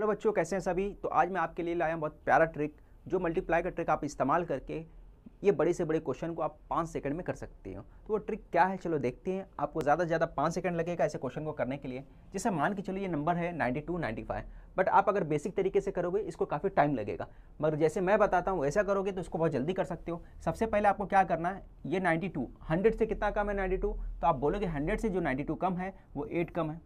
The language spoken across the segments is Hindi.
हेलो बच्चों कैसे हैं सभी तो आज मैं आपके लिए लाया हूं बहुत प्यारा ट्रिक जो मल्टीप्लाई का ट्रिक आप इस्तेमाल करके ये बड़े से बड़े क्वेश्चन को आप पाँच सेकंड में कर सकते हो तो वो ट्रिक क्या है चलो देखते हैं आपको ज़्यादा से ज़्यादा पाँच सेकंड लगेगा ऐसे क्वेश्चन को करने के लिए जैसे मान के चलो ये नंबर है नाइन्टी फाइव बट आप अगर बेसिक तरीके से करोगे इसको काफ़ी टाइम लगेगा मगर जैसे मैं बताता हूँ ऐसा करोगे तो इसको बहुत जल्दी कर सकते हो सबसे पहले आपको क्या करना है ये नाइन्टी टू से कितना कम है नाइन्टी तो आप बोलोगे हंड्रेड से जो नाइन्टी कम है वो एट कम है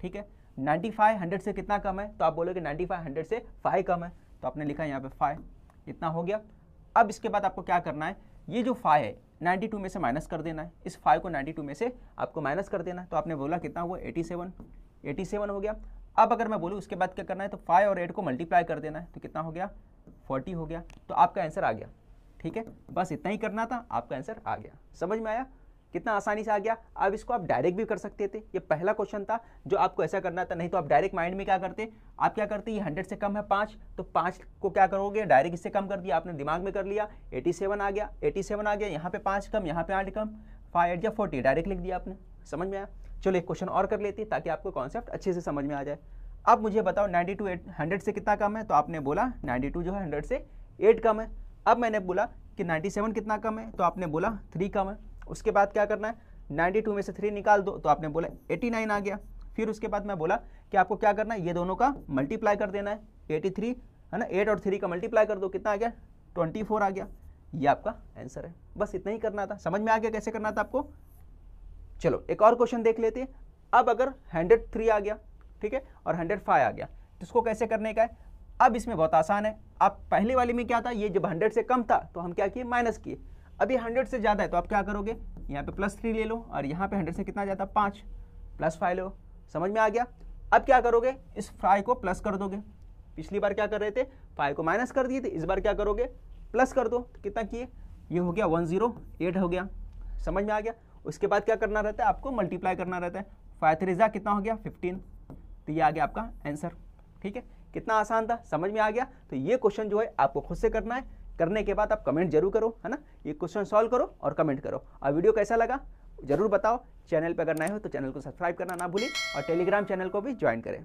ठीक है नाइन्टी फाइव हंड्रेड से कितना कम है तो आप बोलोगे नाइन्टी फाइव हंड्रेड से फाइव कम है तो आपने लिखा यहाँ पे फाइव इतना हो गया अब इसके बाद आपको क्या करना है ये जो फाइव है 92 में से माइनस कर देना है इस फाइव को 92 में से आपको माइनस कर देना है तो आपने बोला कितना हुआ 87 87 हो गया अब अगर मैं बोलूँ उसके बाद क्या करना है तो फाइव और एट को मल्टीप्लाई कर देना है तो कितना हो गया फोर्टी हो गया तो आपका आंसर आ गया ठीक है बस इतना ही करना था आपका आंसर आ गया समझ में आया कितना आसानी से आ गया अब इसको आप डायरेक्ट भी कर सकते थे ये पहला क्वेश्चन था जो आपको ऐसा करना था नहीं तो आप डायरेक्ट माइंड में क्या करते आप क्या करते ये हंड्रेड से कम है पाँच तो पाँच को क्या करोगे डायरेक्ट इससे कम कर दिया आपने दिमाग में कर लिया एटी सेवन आ गया एटी सेवन आ गया यहाँ पे पाँच कम यहाँ पे आठ कम फाइव एट या फोर्टी डायरेक्ट लिख दिया आपने समझ में आया चलो एक क्वेश्चन और कर लेते ताकि आपको कॉन्सेप्ट अच्छे से समझ में आ जाए अब मुझे बताओ 92 टू एट से कितना कम है तो आपने बोला 92 जो है 100 से 8 कम है अब मैंने बोला कि 97 कितना कम है तो आपने बोला 3 कम है उसके बाद क्या करना है नाइन्टी में से थ्री निकाल दो तो आपने बोला एटी आ गया फिर उसके बाद मैं बोला कि आपको क्या करना है ये दोनों का मल्टीप्लाई कर देना है एटी है ना एट और थ्री का मल्टीप्लाई कर दो कितना आ गया ट्वेंटी आ गया ये आपका आंसर है बस इतना ही करना था समझ में आ गया कैसे करना था आपको चलो एक और क्वेश्चन देख लेते हैं अब अगर हंड्रेड थ्री आ गया ठीक है और हंड्रेड फाइव आ गया तो इसको कैसे करने का है अब इसमें बहुत आसान है आप पहले वाले में क्या था ये जब हंड्रेड से कम था तो हम क्या किए माइनस किए अभी हंड्रेड से ज़्यादा है तो आप क्या करोगे यहाँ पे प्लस थ्री ले लो और यहाँ पे हंड्रेड से कितना ज्यादा पाँच प्लस फाइव लो समझ में आ गया अब क्या करोगे इस फाइव को प्लस कर दोगे पिछली बार क्या कर रहे थे फाइव को माइनस कर दिए थे इस बार क्या करोगे प्लस कर दो कितना किए ये हो गया वन जीरो एट हो गया समझ में आ गया उसके बाद क्या करना रहता है आपको मल्टीप्लाई करना रहता है फाइव थ्रीज़ा कितना हो गया फिफ्टीन तो ये आ गया आपका आंसर ठीक है कितना आसान था समझ में आ गया तो ये क्वेश्चन जो है आपको खुद से करना है करने के बाद आप कमेंट जरूर करो है ना ये क्वेश्चन सॉल्व करो और कमेंट करो और वीडियो कैसा लगा जरूर बताओ चैनल पर अगर नए हो तो चैनल को सब्सक्राइब करना ना भूलें और टेलीग्राम चैनल को भी ज्वाइन करें